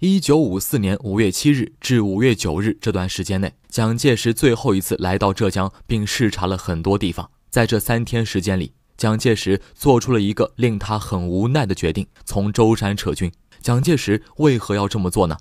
一九五四年五月七日至五月九日这段时间内，蒋介石最后一次来到浙江，并视察了很多地方。在这三天时间里，蒋介石做出了一个令他很无奈的决定：从舟山撤军。蒋介石为何要这么做呢？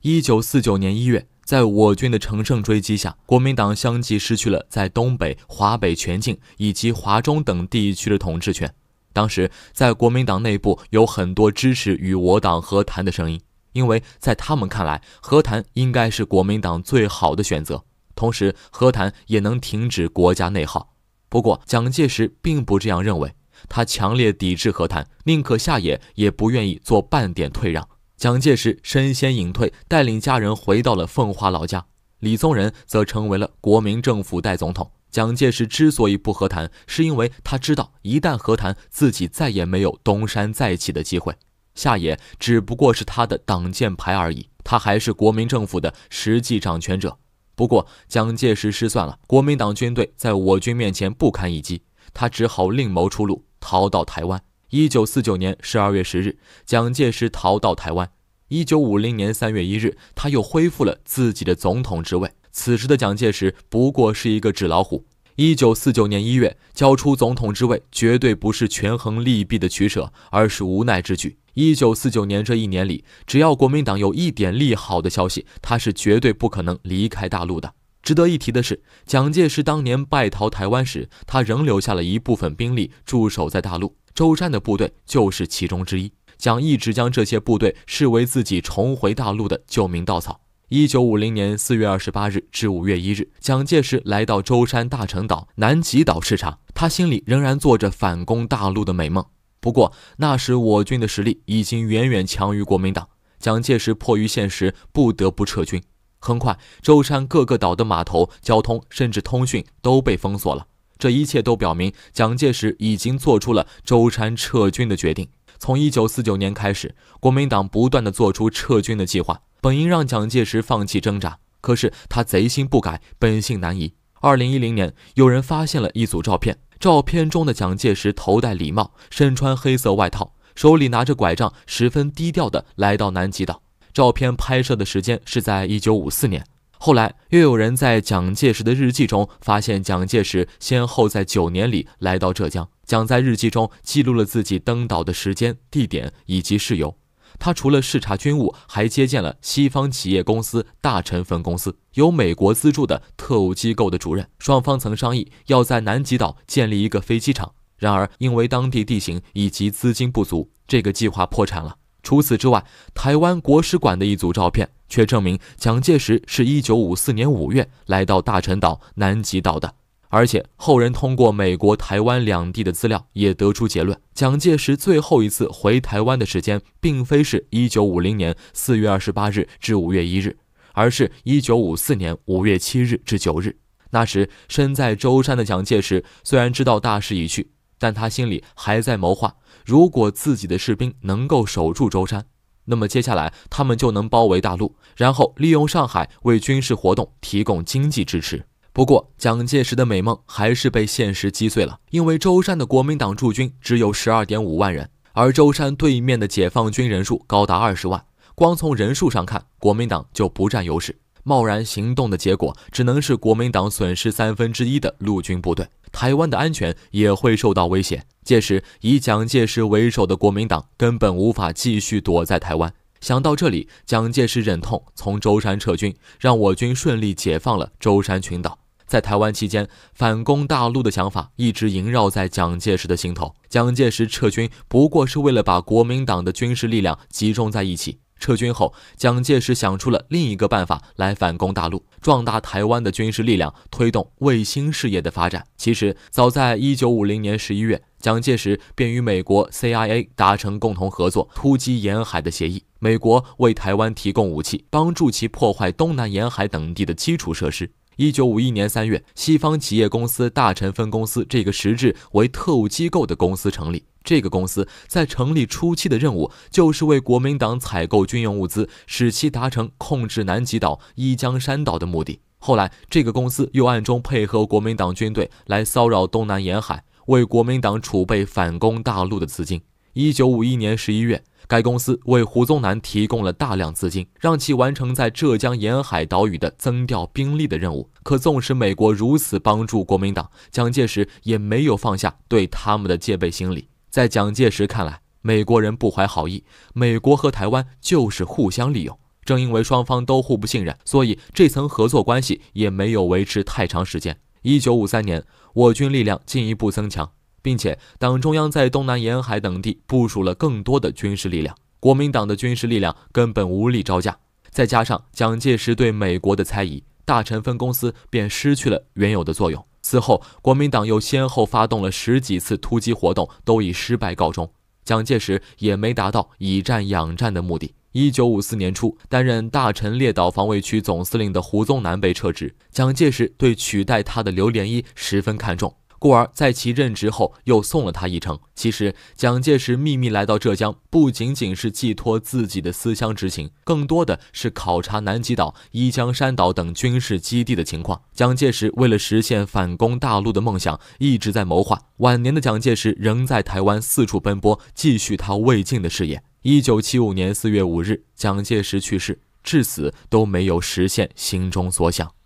一九四九年一月，在我军的乘胜追击下，国民党相继失去了在东北、华北全境以及华中等地区的统治权。当时在国民党内部有很多支持与我党和谈的声音，因为在他们看来，和谈应该是国民党最好的选择，同时和谈也能停止国家内耗。不过，蒋介石并不这样认为，他强烈抵制和谈，宁可下野也不愿意做半点退让。蒋介石身先隐退，带领家人回到了奉化老家，李宗仁则成为了国民政府代总统。蒋介石之所以不和谈，是因为他知道一旦和谈，自己再也没有东山再起的机会。夏野只不过是他的挡箭牌而已，他还是国民政府的实际掌权者。不过，蒋介石失算了，国民党军队在我军面前不堪一击，他只好另谋出路，逃到台湾。一九四九年十二月十日，蒋介石逃到台湾。一九五零年三月一日，他又恢复了自己的总统职位。此时的蒋介石不过是一个纸老虎。一九四九年一月交出总统之位，绝对不是权衡利弊的取舍，而是无奈之举。一九四九年这一年里，只要国民党有一点利好的消息，他是绝对不可能离开大陆的。值得一提的是，蒋介石当年败逃台湾时，他仍留下了一部分兵力驻守在大陆，舟山的部队就是其中之一。蒋一直将这些部队视为自己重回大陆的救命稻草。一九五零年四月二十八日至五月一日，蒋介石来到舟山大陈岛、南极岛视察，他心里仍然做着反攻大陆的美梦。不过那时我军的实力已经远远强于国民党，蒋介石迫于现实，不得不撤军。很快，舟山各个岛的码头、交通甚至通讯都被封锁了。这一切都表明，蒋介石已经做出了舟山撤军的决定。从一九四九年开始，国民党不断的做出撤军的计划。本应让蒋介石放弃挣扎，可是他贼心不改，本性难移。二零一零年，有人发现了一组照片，照片中的蒋介石头戴礼帽，身穿黑色外套，手里拿着拐杖，十分低调的来到南极岛。照片拍摄的时间是在一九五四年。后来又有人在蒋介石的日记中发现，蒋介石先后在九年里来到浙江。蒋在日记中记录了自己登岛的时间、地点以及事由。他除了视察军务，还接见了西方企业公司大臣分公司由美国资助的特务机构的主任。双方曾商议要在南极岛建立一个飞机场，然而因为当地地形以及资金不足，这个计划破产了。除此之外，台湾国史馆的一组照片却证明，蒋介石是一九五四年五月来到大陈岛、南极岛的。而且后人通过美国、台湾两地的资料，也得出结论：蒋介石最后一次回台湾的时间，并非是一九五零年四月二十八日至五月一日，而是一九五四年五月七日至九日。那时身在舟山的蒋介石，虽然知道大势已去，但他心里还在谋划：如果自己的士兵能够守住舟山，那么接下来他们就能包围大陆，然后利用上海为军事活动提供经济支持。不过，蒋介石的美梦还是被现实击碎了。因为舟山的国民党驻军只有十二点五万人，而舟山对面的解放军人数高达二十万。光从人数上看，国民党就不占优势。贸然行动的结果，只能是国民党损失三分之一的陆军部队，台湾的安全也会受到威胁。届时，以蒋介石为首的国民党根本无法继续躲在台湾。想到这里，蒋介石忍痛从舟山撤军，让我军顺利解放了舟山群岛。在台湾期间，反攻大陆的想法一直萦绕在蒋介石的心头。蒋介石撤军不过是为了把国民党的军事力量集中在一起。撤军后，蒋介石想出了另一个办法来反攻大陆，壮大台湾的军事力量，推动卫星事业的发展。其实，早在1950年11月，蒋介石便与美国 CIA 达成共同合作突击沿海的协议，美国为台湾提供武器，帮助其破坏东南沿海等地的基础设施。一九五一年三月，西方企业公司大陈分公司这个实质为特务机构的公司成立。这个公司在成立初期的任务就是为国民党采购军用物资，使其达成控制南极岛、一江山岛的目的。后来，这个公司又暗中配合国民党军队来骚扰东南沿海，为国民党储备反攻大陆的资金。一九五一年十一月，该公司为胡宗南提供了大量资金，让其完成在浙江沿海岛屿的增调兵力的任务。可纵使美国如此帮助国民党，蒋介石也没有放下对他们的戒备心理。在蒋介石看来，美国人不怀好意，美国和台湾就是互相利用。正因为双方都互不信任，所以这层合作关系也没有维持太长时间。一九五三年，我军力量进一步增强。并且，党中央在东南沿海等地部署了更多的军事力量，国民党的军事力量根本无力招架。再加上蒋介石对美国的猜疑，大陈分公司便失去了原有的作用。此后，国民党又先后发动了十几次突击活动，都以失败告终。蒋介石也没达到以战养战的目的。一九五四年初，担任大陈列岛防卫区总司令的胡宗南被撤职，蒋介石对取代他的刘连一十分看重。故而在其任职后，又送了他一程。其实，蒋介石秘密来到浙江，不仅仅是寄托自己的思乡之情，更多的是考察南极岛、一江山岛等军事基地的情况。蒋介石为了实现反攻大陆的梦想，一直在谋划。晚年的蒋介石仍在台湾四处奔波，继续他未竟的事业。一九七五年四月五日，蒋介石去世，至死都没有实现心中所想。